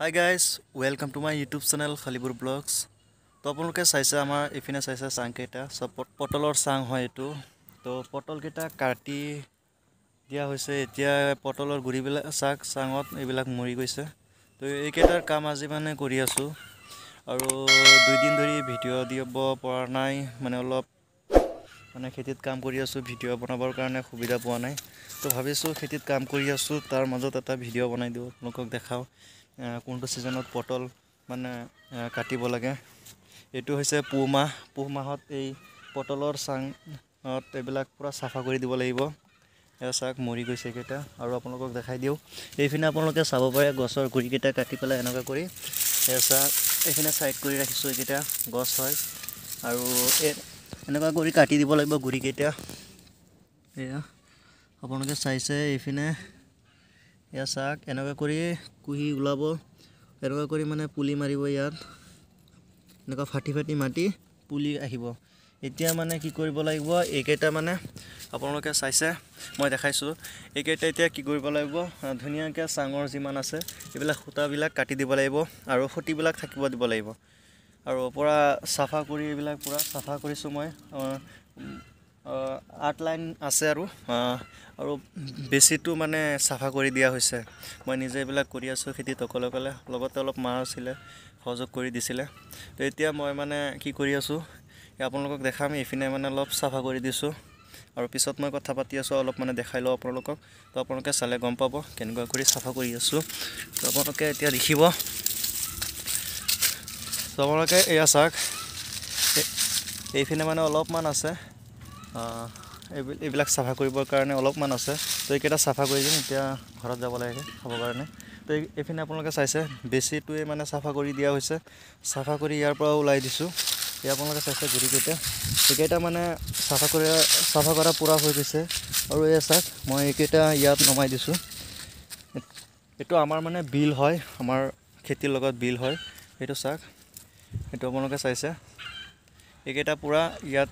high guys welcome to my YouTube channel Khalipur vlogs তো আপোনালোকে চাইছে আমাৰ ইপিনে চাইছে চাংকেইটা চব পটলৰ চাং হয় এইটো তো পটলকেইটা কাটি দিয়া হৈছে এতিয়া পটলৰ গুৰিবিলাক চাক চাঙত এইবিলাক মৰি গৈছে তো এইকেইটাৰ কাম আজি মানে কৰি আছোঁ আৰু দুইদিন ধৰি ভিডিঅ' দিব পৰা নাই মানে অলপ মানে খেতিত কাম কৰি আছোঁ ভিডিঅ' বনাবৰ কাৰণে সুবিধা পোৱা নাই তো ভাবিছোঁ খেতিত কাম কৰি আছোঁ তাৰ মাজত এটা ভিডিঅ' বনাই দিওঁ আপোনালোকক দেখাওঁ কোনটো ছিজনত পটল মানে কাটিব লাগে এইটো হৈছে পুহ মাহ পুহ মাহত এই পটলৰ চাংত এইবিলাক পূৰা চাফা কৰি দিব লাগিব চাক মৰি গৈছে এইকেইটা আৰু আপোনালোকক দেখাই দিওঁ এইপিনে আপোনালোকে চাব পাৰে গছৰ গুৰিকেইটা কাটি পেলাই এনেকুৱা কৰি চাক এইপিনে ছাইড কৰি ৰাখিছোঁ এইকেইটা গছ হয় আৰু এই এনেকুৱা কৰি কাটি দিব লাগিব গুৰিকেইটা এয়া আপোনালোকে চাইছে এইপিনে ইয়াৰ চাক এনেকুৱা কৰি কুহি ওলাব এনেকুৱা কৰি মানে পুলি মাৰিব ইয়াত এনেকুৱা ফাটি ফাটি মাটি পুলি আহিব এতিয়া মানে কি কৰিব লাগিব এইকেইটা মানে আপোনালোকে চাইছে মই দেখাইছোঁ এইকেইটা এতিয়া কি কৰিব লাগিব ধুনীয়াকৈ চাঙৰ যিমান আছে এইবিলাক সূতাবিলাক কাটি দিব লাগিব আৰু সুতিবিলাক থাকিব দিব লাগিব আৰু পূৰা চাফা কৰি এইবিলাক পূৰা চাফা কৰিছোঁ মই আৰ্ট লাইন আছে আৰু আৰু বেছিটো মানে চাফা কৰি দিয়া হৈছে মই নিজে এইবিলাক কৰি আছোঁ খেতিত অকলে অকলে লগতে অলপ মা আছিলে সহযোগ কৰি দিছিলে তো এতিয়া মই মানে কি কৰি আছোঁ আপোনালোকক দেখাম এইপিনে মানে অলপ চাফা কৰি দিছোঁ আৰু পিছত মই কথা পাতি আছোঁ অলপ মানে দেখাই লওঁ আপোনালোকক তো আপোনালোকে চালে গম পাব কেনেকুৱা কৰি চাফা কৰি আছোঁ তো আপোনালোকে এতিয়া দেখিব তো আপোনালোকে এয়া চাওক এইপিনে মানে অলপমান আছে এইবিলাক চাফা কৰিবৰ কাৰণে অলপমান আছে তো এইকেইটা চাফা কৰি দিম এতিয়া ঘৰত যাব লাগে খাবৰ কাৰণে তো এইপিনে আপোনালোকে চাইছে বেছিটোৱে মানে চাফা কৰি দিয়া হৈছে চাফা কৰি ইয়াৰ পৰা ওলাই দিছোঁ এই আপোনালোকে চাইছে গুৰিকেইটা এইকেইটা মানে চাফা কৰি চাফা কৰা পূৰা হৈ গৈছে আৰু এই চাক মই এইকেইটা ইয়াত নমাই দিছোঁ এইটো আমাৰ মানে বিল হয় আমাৰ খেতিৰ লগত বিল হয় এইটো চাক এইটো আপোনালোকে চাইছে এইকেইটা পূৰা ইয়াত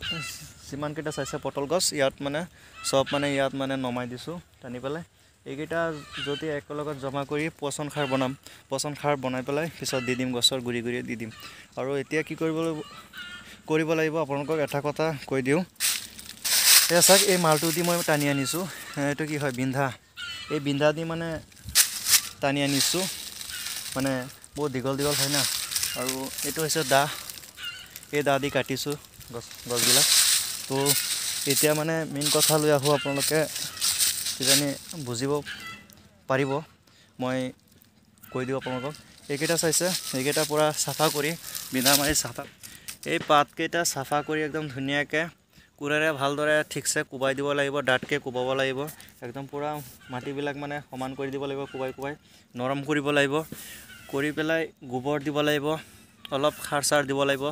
যিমানকেইটা চাইছে পটল গছ ইয়াত মানে চব মানে ইয়াত মানে নমাই দিছোঁ টানি পেলাই এইকেইটা যদি একেলগত জমা কৰি পচন সাৰ বনাম পচন সাৰ বনাই পেলাই পিছত দি দিম গছৰ গুৰি গুৰি দি দিম আৰু এতিয়া কি কৰিব কৰিব লাগিব আপোনালোকক এটা কথা কৈ দিওঁ এই চাওক এই মালটো দি মই টানি আনিছোঁ এইটো কি হয় বিন্ধা এই বিন্ধা দি মানে টানি আনিছোঁ মানে বহুত দীঘল দীঘল হয় না আৰু এইটো হৈছে দাহ এই দাহ দি কাটিছোঁ গছ গছবিলাক তো এতিয়া মানে মেইন কথা লৈ আহোঁ আপোনালোকে কিজানি বুজিব পাৰিব মই কৈ দিওঁ আপোনালোকক এইকেইটা চাইছে এইকেইটা পূৰা চাফা কৰি বিন্ধা মাৰি চাফা এই পাতকেইটা চাফা কৰি একদম ধুনীয়াকৈ কোৰেৰে ভালদৰে ঠিকছে কোবাই দিব লাগিব ডাঠকৈ কোবাব লাগিব একদম পূৰা মাটিবিলাক মানে সমান কৰি দিব লাগিব কোবাই কোবাই নৰম কৰিব লাগিব কৰি পেলাই গোবৰ দিব লাগিব অলপ সাৰ চাৰ দিব লাগিব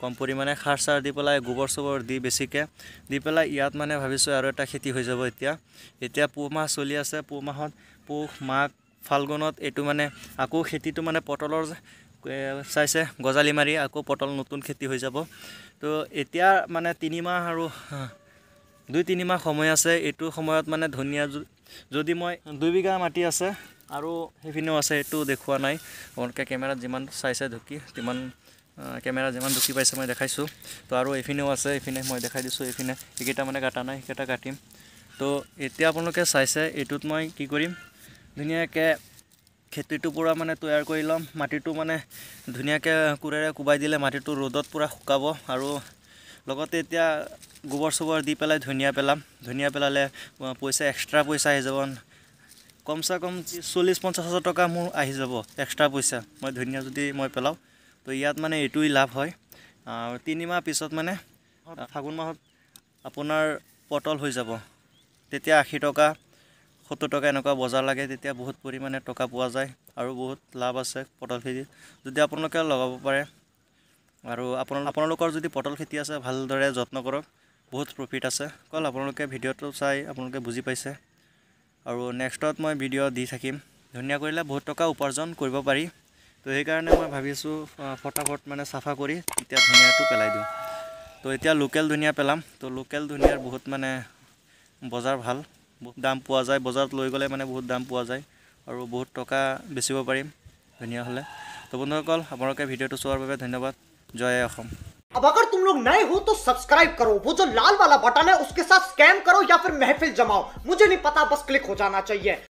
কম পৰিমাণে সাৰ চাৰ দি পেলাই গোবৰ চোবৰ দি বেছিকৈ দি পেলাই ইয়াত মানে ভাবিছোঁ আৰু এটা খেতি হৈ যাব এতিয়া এতিয়া পুহ মাহ চলি আছে পুহ মাহত পুহ মাঘ ফাল্গুনত এইটো মানে আকৌ খেতিটো মানে পটলৰ চাইছে গজালি মাৰি আকৌ পটল নতুন খেতি হৈ যাব তো এতিয়া মানে তিনিমাহ আৰু দুই তিনিমাহ সময় আছে এইটো সময়ত মানে ধুনীয়া যদি মই দুই বিঘা মাটি আছে আৰু সেইখিনিও আছে এইটো দেখুওৱা নাই আপোনালোকে কেমেৰাত যিমান চাইছে ঢুকি সিমান কেমেৰা যিমান দুখি পাইছে মই দেখাইছোঁ তো আৰু এইখিনিও আছে এইখিনে মই দেখাই দিছোঁ এইখিনে এইকেইটা মানে কাটা নাই সেইকেইটা কাটিম তো এতিয়া আপোনালোকে চাইছে এইটোত মই কি কৰিম ধুনীয়াকৈ খেতিটো পূৰা মানে তৈয়াৰ কৰি ল'ম মাটিটো মানে ধুনীয়াকৈ কোৰেৰে কোবাই দিলে মাটিটো ৰ'দত পূৰা শুকাব আৰু লগতে এতিয়া গোবৰ চোবৰ দি পেলাই ধুনীয়া পেলাম ধুনীয়া পেলালে পইচা এক্সট্ৰা পইচা আহি যাব কমচে কম চল্লিছ পঞ্চাছ হাজাৰ টকা মোৰ আহি যাব এক্সট্ৰা পইচা মই ধুনীয়া যদি মই পেলাওঁ তো ইয়াত মানে এইটোই লাভ হয় তিনিমাহ পিছত মানে ফাগুন মাহত আপোনাৰ পটল হৈ যাব তেতিয়া আশী টকা সত্তৰ টকা এনেকুৱা বজাৰ লাগে তেতিয়া বহুত পৰিমাণে টকা পোৱা যায় আৰু বহুত লাভ আছে পটল খেতিত যদি আপোনালোকে লগাব পাৰে আৰু আপোনালোক আপোনালোকৰ যদি পটল খেতি আছে ভালদৰে যত্ন কৰক বহুত প্ৰফিট আছে কল আপোনালোকে ভিডিঅ'টো চাই আপোনালোকে বুজি পাইছে আৰু নেক্সটত মই ভিডিঅ' দি থাকিম ধুনীয়া কৰিলে বহুত টকা উপাৰ্জন কৰিব পাৰি तो हेकार मैं भाई फटाफट मैं साफा कर पेल तो इतना लोकल धनिया पेलम तो लोकल धनियार बहुत मानने बजार भल बहुत दाम पा जाए बजार लै ग मैं बहुत दाम पा जाए और बहुत टका बेचब पारिम धनिया हमें तो बंधुस्क अपने भिडिओ चार धन्यवाद जय अब अगर तुम लोग नए हो तो सब्सक्राइब करो वो जो लाल वाला बटन है उसके साथ स्कैम करो या फिर महफिल जमाओ मुझे नहीं पता बस क्लिक हो जाना चाहिए